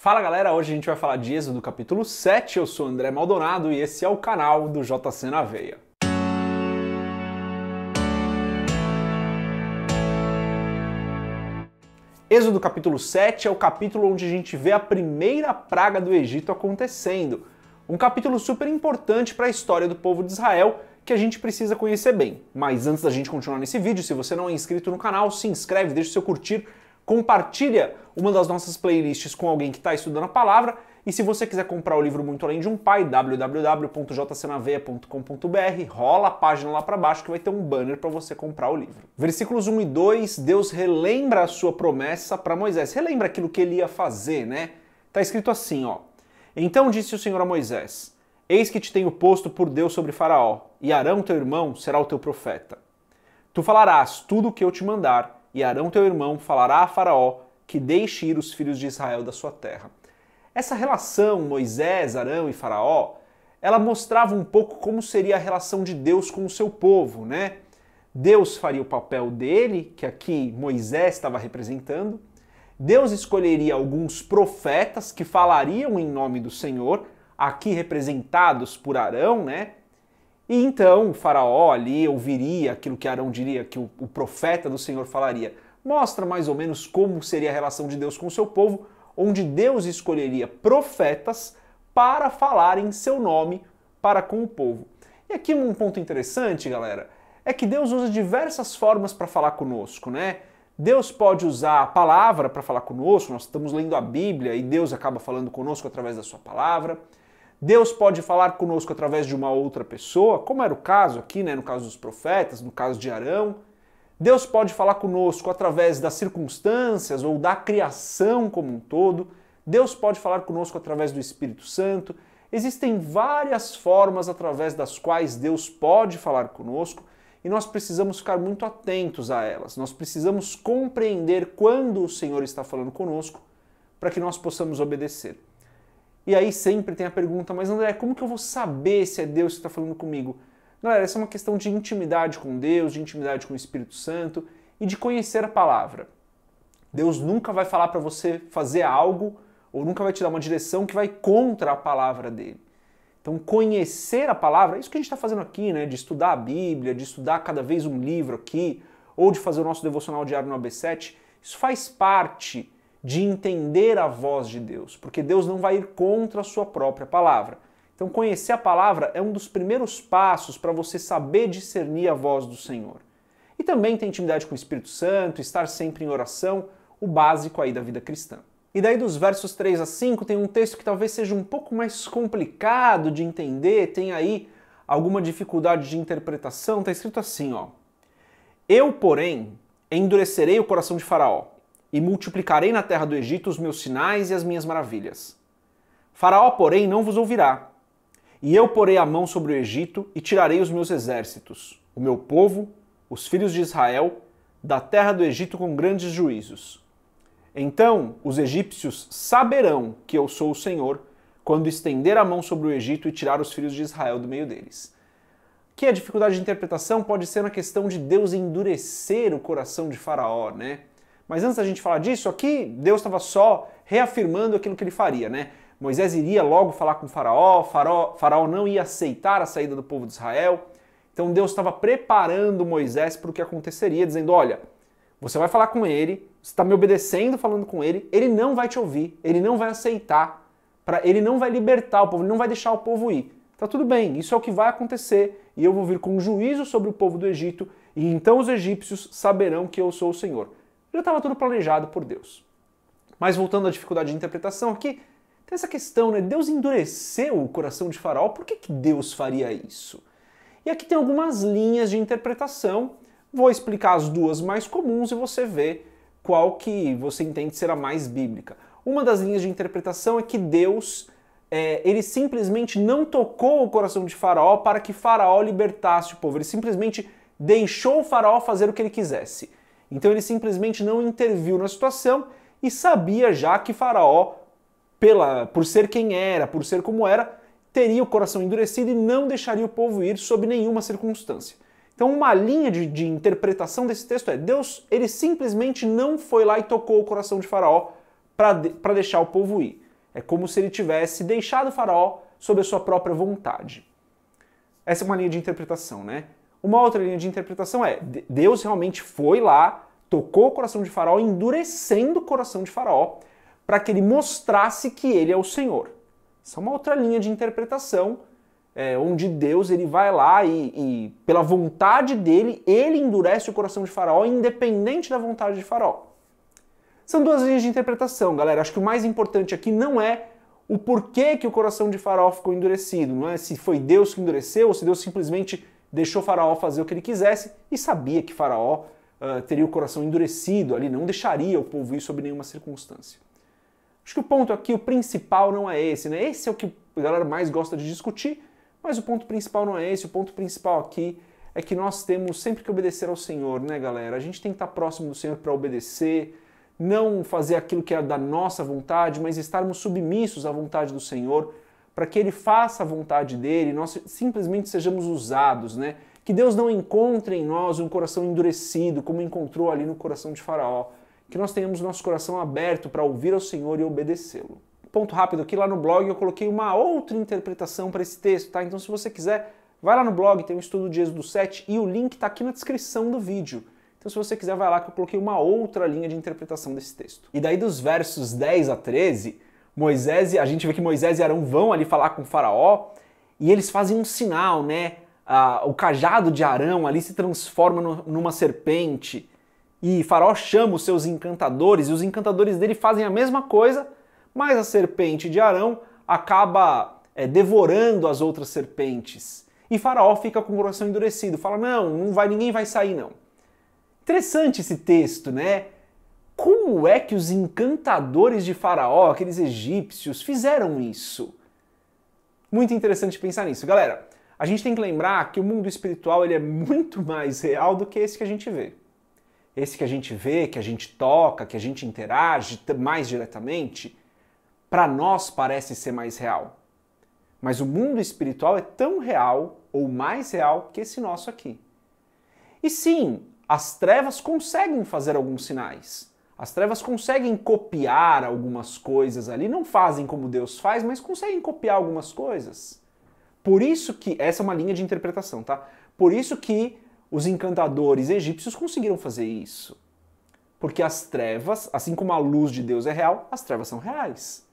Fala galera, hoje a gente vai falar de Êxodo capítulo 7. Eu sou André Maldonado e esse é o canal do JC na Veia. Êxodo capítulo 7 é o capítulo onde a gente vê a primeira praga do Egito acontecendo. Um capítulo super importante para a história do povo de Israel que a gente precisa conhecer bem. Mas antes da gente continuar nesse vídeo, se você não é inscrito no canal, se inscreve, deixa o seu curtir, compartilha uma das nossas playlists com alguém que está estudando a palavra. E se você quiser comprar o livro Muito Além de um Pai, www.jcnaveia.com.br, rola a página lá para baixo que vai ter um banner para você comprar o livro. Versículos 1 e 2, Deus relembra a sua promessa para Moisés. Relembra aquilo que ele ia fazer, né? Tá escrito assim, ó. Então disse o Senhor a Moisés: Eis que te tenho posto por Deus sobre Faraó, e Arão teu irmão será o teu profeta. Tu falarás tudo o que eu te mandar, e Arão teu irmão falará a Faraó que deixe ir os filhos de Israel da sua terra. Essa relação Moisés, Arão e Faraó, ela mostrava um pouco como seria a relação de Deus com o seu povo, né? Deus faria o papel dele, que aqui Moisés estava representando. Deus escolheria alguns profetas que falariam em nome do Senhor, aqui representados por Arão, né? E então o faraó ali ouviria aquilo que Arão diria, que o, o profeta do Senhor falaria. Mostra mais ou menos como seria a relação de Deus com o seu povo, onde Deus escolheria profetas para falar em seu nome para com o povo. E aqui um ponto interessante, galera, é que Deus usa diversas formas para falar conosco, né? Deus pode usar a palavra para falar conosco, nós estamos lendo a Bíblia e Deus acaba falando conosco através da sua palavra. Deus pode falar conosco através de uma outra pessoa, como era o caso aqui, né, no caso dos profetas, no caso de Arão. Deus pode falar conosco através das circunstâncias ou da criação como um todo. Deus pode falar conosco através do Espírito Santo. Existem várias formas através das quais Deus pode falar conosco e nós precisamos ficar muito atentos a elas. Nós precisamos compreender quando o Senhor está falando conosco para que nós possamos obedecer. E aí sempre tem a pergunta, mas André, como que eu vou saber se é Deus que está falando comigo? Galera, essa é uma questão de intimidade com Deus, de intimidade com o Espírito Santo e de conhecer a palavra. Deus nunca vai falar para você fazer algo ou nunca vai te dar uma direção que vai contra a palavra dele. Então, conhecer a palavra, é isso que a gente está fazendo aqui, né? De estudar a Bíblia, de estudar cada vez um livro aqui, ou de fazer o nosso devocional diário no AB7, isso faz parte de entender a voz de Deus, porque Deus não vai ir contra a sua própria palavra. Então, conhecer a palavra é um dos primeiros passos para você saber discernir a voz do Senhor. E também ter intimidade com o Espírito Santo, estar sempre em oração, o básico aí da vida cristã. E daí dos versos 3 a 5 tem um texto que talvez seja um pouco mais complicado de entender, tem aí alguma dificuldade de interpretação, está escrito assim, ó. Eu, porém, endurecerei o coração de Faraó e multiplicarei na terra do Egito os meus sinais e as minhas maravilhas. Faraó, porém, não vos ouvirá. E eu porei a mão sobre o Egito e tirarei os meus exércitos, o meu povo, os filhos de Israel, da terra do Egito com grandes juízos. Então os egípcios saberão que eu sou o Senhor quando estender a mão sobre o Egito e tirar os filhos de Israel do meio deles. Que a dificuldade de interpretação pode ser na questão de Deus endurecer o coração de Faraó, né? Mas antes da gente falar disso, aqui Deus estava só reafirmando aquilo que ele faria, né? Moisés iria logo falar com faraó, faraó, faraó não ia aceitar a saída do povo de Israel. Então Deus estava preparando Moisés para o que aconteceria, dizendo: olha, você vai falar com ele, você está me obedecendo falando com ele, ele não vai te ouvir, ele não vai aceitar, para ele não vai libertar o povo, ele não vai deixar o povo ir. Tá tudo bem, isso é o que vai acontecer, e eu vou vir com um juízo sobre o povo do Egito, e então os egípcios saberão que eu sou o Senhor. Já estava tudo planejado por Deus. Mas voltando à dificuldade de interpretação aqui, tem essa questão, né? Deus endureceu o coração de Faraó, por que, que Deus faria isso? E aqui tem algumas linhas de interpretação, vou explicar as duas mais comuns e você vê qual que você entende ser a mais bíblica. Uma das linhas de interpretação é que Deus é, ele simplesmente não tocou o coração de Faraó para que Faraó libertasse o povo, ele simplesmente deixou o Faraó fazer o que ele quisesse. Então ele simplesmente não interviu na situação e sabia já que Faraó, pela, por ser quem era, por ser como era, teria o coração endurecido e não deixaria o povo ir sob nenhuma circunstância. Então, uma linha de, de, interpretação desse texto é: Deus, ele simplesmente não foi lá e tocou o coração de Faraó para de, deixar o povo ir. É como se ele tivesse deixado Faraó sob a sua própria vontade. Essa é uma linha de interpretação, né? Uma outra linha de interpretação é: Deus realmente foi lá, tocou o coração de Faraó, endurecendo o coração de Faraó, para que ele mostrasse que ele é o Senhor. Essa é uma outra linha de interpretação, é, onde Deus ele vai lá e, e, pela vontade dele, ele endurece o coração de Faraó, independente da vontade de Faraó. São duas linhas de interpretação, galera. Acho que o mais importante aqui não é o porquê que o coração de Faraó ficou endurecido, não é se foi Deus que endureceu ou se Deus simplesmente deixou Faraó fazer o que ele quisesse e sabia que Faraó uh, teria o coração endurecido ali, não deixaria o povo ir sob nenhuma circunstância. Acho que o ponto aqui, o principal não é esse, né? Esse é o que a galera mais gosta de discutir, mas o ponto principal não é esse, o ponto principal aqui é que nós temos sempre que obedecer ao Senhor, né, galera? A gente tem que estar próximo do Senhor para obedecer, não fazer aquilo que é da nossa vontade, mas estarmos submissos à vontade do Senhor para que ele faça a vontade dele, nós simplesmente sejamos usados, né? Que Deus não encontre em nós um coração endurecido, como encontrou ali no coração de Faraó. Que nós tenhamos nosso coração aberto para ouvir ao Senhor e obedecê-lo. Ponto rápido, aqui lá no blog eu coloquei uma outra interpretação para esse texto, tá? Então se você quiser, vai lá no blog, tem um estudo de Êxodo 7 e o link está aqui na descrição do vídeo. Então, se você quiser, vai lá que eu coloquei uma outra linha de interpretação desse texto. E daí, dos versos 10 a 13, Moisés, a gente vê que Moisés e Arão vão ali falar com o faraó e eles fazem um sinal, né? Ah, o cajado de Arão ali se transforma no, numa serpente e faraó chama os seus encantadores e os encantadores dele fazem a mesma coisa, mas a serpente de Arão acaba é, devorando as outras serpentes. E faraó fica com o coração endurecido, fala não, não vai, ninguém vai sair não. Interessante esse texto, né? Como é que os encantadores de Faraó, aqueles egípcios, fizeram isso? Muito interessante pensar nisso. Galera, a gente tem que lembrar que o mundo espiritual ele é muito mais real do que esse que a gente vê. Esse que a gente vê, que a gente toca, que a gente interage mais diretamente, para nós parece ser mais real. Mas o mundo espiritual é tão real ou mais real que esse nosso aqui. E sim, as trevas conseguem fazer alguns sinais. As trevas conseguem copiar algumas coisas ali, não fazem como Deus faz, mas conseguem copiar algumas coisas. Por isso que essa é uma linha de interpretação, tá? Por isso que os encantadores egípcios conseguiram fazer isso. Porque as trevas, assim como a luz de Deus é real, as trevas são reais.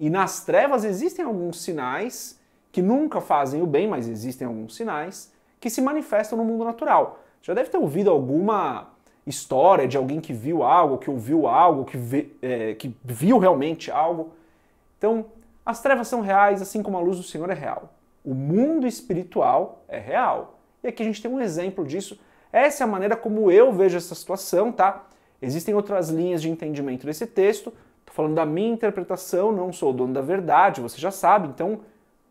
E nas trevas existem alguns sinais que nunca fazem o bem, mas existem alguns sinais que se manifestam no mundo natural. Já deve ter ouvido alguma história de alguém que viu algo, que ouviu algo, que, é, que viu realmente algo. Então, as trevas são reais, assim como a luz do Senhor é real. O mundo espiritual é real. E aqui a gente tem um exemplo disso. Essa é a maneira como eu vejo essa situação, tá? Existem outras linhas de entendimento desse texto. Estou falando da minha interpretação, não sou o dono da verdade, você já sabe. Então,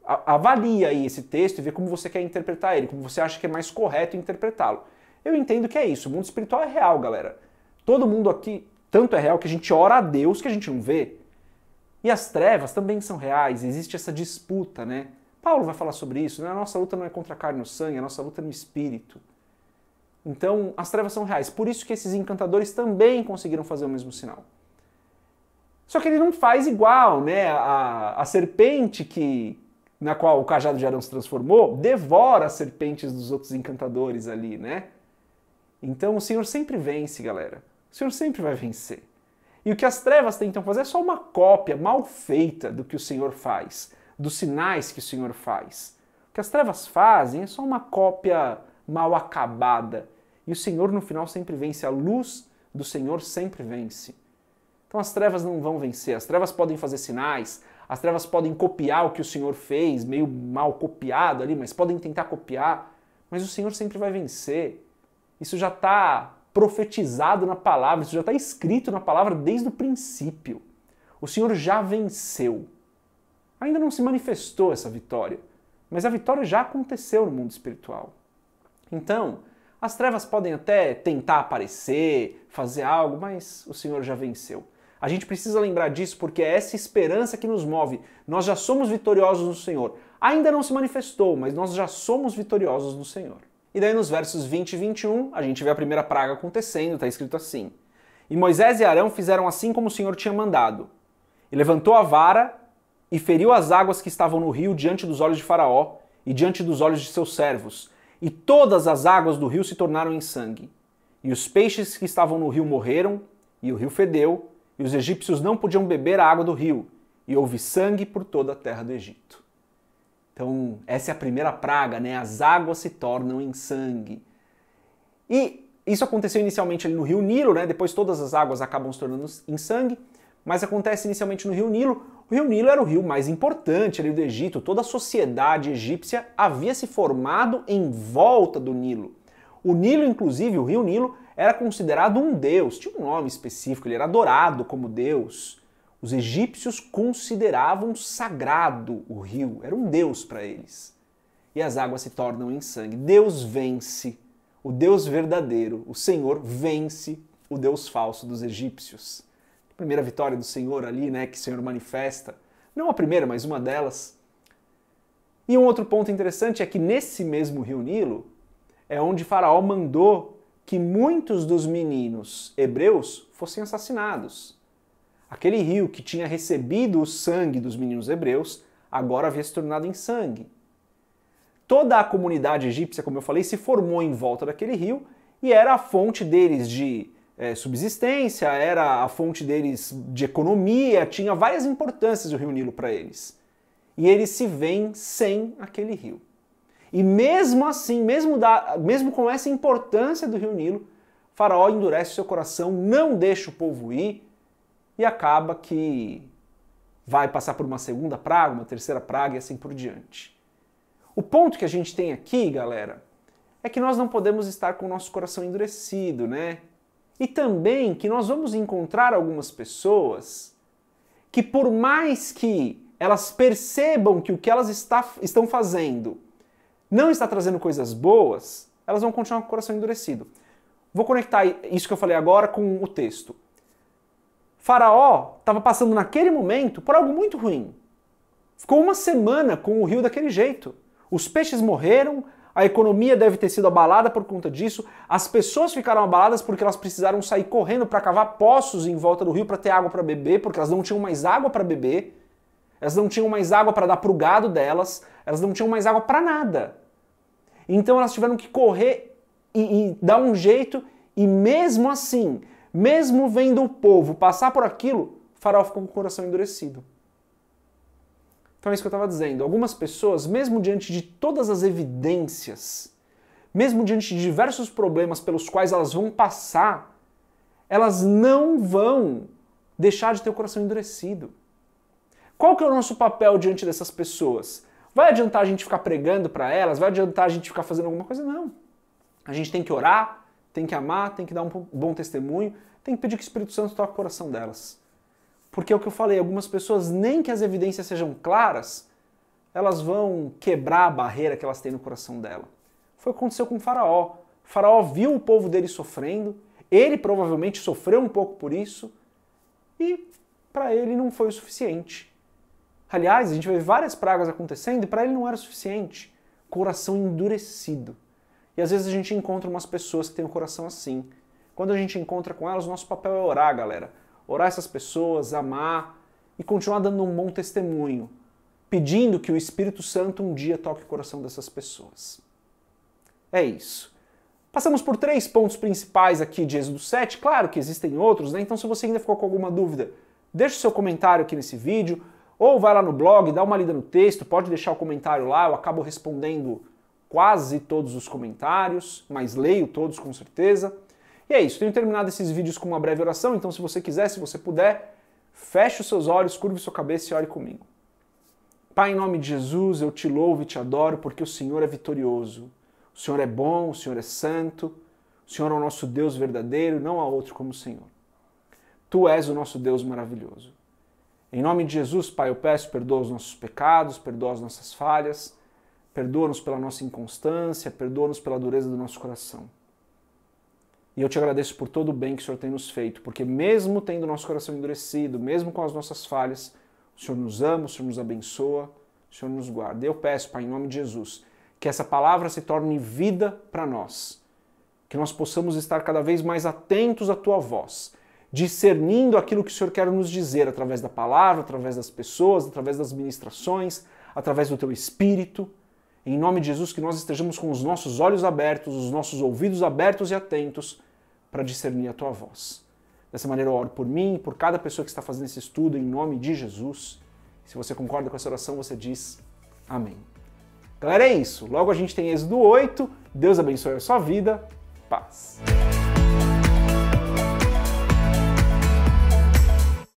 avalia aí esse texto e vê como você quer interpretar ele, como você acha que é mais correto interpretá-lo eu entendo que é isso. O mundo espiritual é real, galera. Todo mundo aqui, tanto é real que a gente ora a Deus que a gente não vê. E as trevas também são reais, existe essa disputa, né? Paulo vai falar sobre isso, né? A nossa luta não é contra a carne ou sangue, a nossa luta é no espírito. Então, as trevas são reais. Por isso que esses encantadores também conseguiram fazer o mesmo sinal. Só que ele não faz igual, né? A, a serpente que na qual o cajado de Arão se transformou, devora as serpentes dos outros encantadores ali, né? Então o Senhor sempre vence, galera. O Senhor sempre vai vencer. E o que as trevas tentam fazer é só uma cópia mal feita do que o Senhor faz, dos sinais que o Senhor faz. O que as trevas fazem é só uma cópia mal acabada. E o Senhor no final sempre vence, a luz do Senhor sempre vence. Então as trevas não vão vencer, as trevas podem fazer sinais, as trevas podem copiar o que o Senhor fez, meio mal copiado ali, mas podem tentar copiar, mas o Senhor sempre vai vencer. Isso já está profetizado na palavra, isso já está escrito na palavra desde o princípio. O Senhor já venceu. Ainda não se manifestou essa vitória, mas a vitória já aconteceu no mundo espiritual. Então, as trevas podem até tentar aparecer, fazer algo, mas o Senhor já venceu. A gente precisa lembrar disso porque é essa esperança que nos move. Nós já somos vitoriosos no Senhor. Ainda não se manifestou, mas nós já somos vitoriosos no Senhor. E daí nos versos 20 e 21, a gente vê a primeira praga acontecendo, está escrito assim. E Moisés e Arão fizeram assim como o Senhor tinha mandado. E levantou a vara e feriu as águas que estavam no rio diante dos olhos de Faraó e diante dos olhos de seus servos. E todas as águas do rio se tornaram em sangue. E os peixes que estavam no rio morreram, e o rio fedeu, e os egípcios não podiam beber a água do rio, e houve sangue por toda a terra do Egito. Então, essa é a primeira praga, né? As águas se tornam em sangue. E isso aconteceu inicialmente no Rio Nilo, né? Depois todas as águas acabam se tornando em sangue, mas acontece inicialmente no Rio Nilo. O Rio Nilo era o rio mais importante ali do Egito. Toda a sociedade egípcia havia se formado em volta do Nilo. O Nilo, inclusive, o Rio Nilo, era considerado um deus, tinha um nome específico, ele era adorado como deus. Os egípcios consideravam sagrado o rio, era um deus para eles. E as águas se tornam em sangue. Deus vence, o Deus verdadeiro, o Senhor vence o Deus falso dos egípcios. primeira vitória do Senhor ali, né, que o Senhor manifesta. Não a primeira, mas uma delas. E um outro ponto interessante é que nesse mesmo rio Nilo é onde Faraó mandou que muitos dos meninos hebreus fossem assassinados. Aquele rio que tinha recebido o sangue dos meninos hebreus agora havia se tornado em sangue. Toda a comunidade egípcia, como eu falei, se formou em volta daquele rio e era a fonte deles de é, subsistência, era a fonte deles de economia, tinha várias importâncias o Rio Nilo para eles. E eles se veem sem aquele rio. E mesmo assim, mesmo, da, mesmo com essa importância do Rio Nilo, Faraó endurece seu coração, não deixa o povo ir, e acaba que vai passar por uma segunda praga, uma terceira praga e assim por diante. O ponto que a gente tem aqui, galera, é que nós não podemos estar com o nosso coração endurecido, né? E também que nós vamos encontrar algumas pessoas que, por mais que elas percebam que o que elas está, estão fazendo não está trazendo coisas boas, elas vão continuar com o coração endurecido. Vou conectar isso que eu falei agora com o texto. Faraó estava passando naquele momento por algo muito ruim. Ficou uma semana com o rio daquele jeito. Os peixes morreram, a economia deve ter sido abalada por conta disso, as pessoas ficaram abaladas porque elas precisaram sair correndo para cavar poços em volta do rio para ter água para beber, porque elas não tinham mais água para beber, elas não tinham mais água para dar para o gado delas, elas não tinham mais água para nada. Então elas tiveram que correr e, e dar um jeito, e mesmo assim, mesmo vendo o povo passar por aquilo, Faraó ficou com o coração endurecido. Então é isso que eu estava dizendo. Algumas pessoas, mesmo diante de todas as evidências, mesmo diante de diversos problemas pelos quais elas vão passar, elas não vão deixar de ter o coração endurecido. Qual que é o nosso papel diante dessas pessoas? Vai adiantar a gente ficar pregando para elas? Vai adiantar a gente ficar fazendo alguma coisa? Não. A gente tem que orar, tem que amar, tem que dar um bom testemunho, tem que pedir que o Espírito Santo toque o coração delas. Porque é o que eu falei, algumas pessoas, nem que as evidências sejam claras, elas vão quebrar a barreira que elas têm no coração dela. Foi o que aconteceu com o Faraó. O faraó viu o povo dele sofrendo, ele provavelmente sofreu um pouco por isso, e para ele não foi o suficiente. Aliás, a gente vê várias pragas acontecendo e para ele não era o suficiente. Coração endurecido. E às vezes a gente encontra umas pessoas que têm o um coração assim. Quando a gente encontra com elas, nosso papel é orar, galera. Orar essas pessoas, amar e continuar dando um bom testemunho, pedindo que o Espírito Santo um dia toque o coração dessas pessoas. É isso. Passamos por três pontos principais aqui de Êxodo 7. Claro que existem outros, né? Então se você ainda ficou com alguma dúvida, deixa o seu comentário aqui nesse vídeo, ou vai lá no blog, dá uma lida no texto, pode deixar o comentário lá, eu acabo respondendo quase todos os comentários, mas leio todos com certeza. E é isso, tenho terminado esses vídeos com uma breve oração, então se você quiser, se você puder, feche os seus olhos, curve sua cabeça e ore comigo. Pai, em nome de Jesus, eu te louvo e te adoro porque o Senhor é vitorioso. O Senhor é bom, o Senhor é santo, o Senhor é o nosso Deus verdadeiro, não há outro como o Senhor. Tu és o nosso Deus maravilhoso. Em nome de Jesus, Pai, eu peço, perdoa os nossos pecados, perdoa as nossas falhas Perdoa-nos pela nossa inconstância, perdoa-nos pela dureza do nosso coração. E eu te agradeço por todo o bem que o Senhor tem nos feito, porque mesmo tendo nosso coração endurecido, mesmo com as nossas falhas, o Senhor nos ama, o Senhor nos abençoa, o Senhor nos guarda. Eu peço, Pai, em nome de Jesus, que essa palavra se torne vida para nós, que nós possamos estar cada vez mais atentos à tua voz, discernindo aquilo que o Senhor quer nos dizer através da palavra, através das pessoas, através das ministrações, através do teu espírito. Em nome de Jesus, que nós estejamos com os nossos olhos abertos, os nossos ouvidos abertos e atentos para discernir a tua voz. Dessa maneira eu oro por mim e por cada pessoa que está fazendo esse estudo em nome de Jesus. Se você concorda com essa oração, você diz amém. Galera, é isso. Logo a gente tem Êxodo 8. Deus abençoe a sua vida. Paz.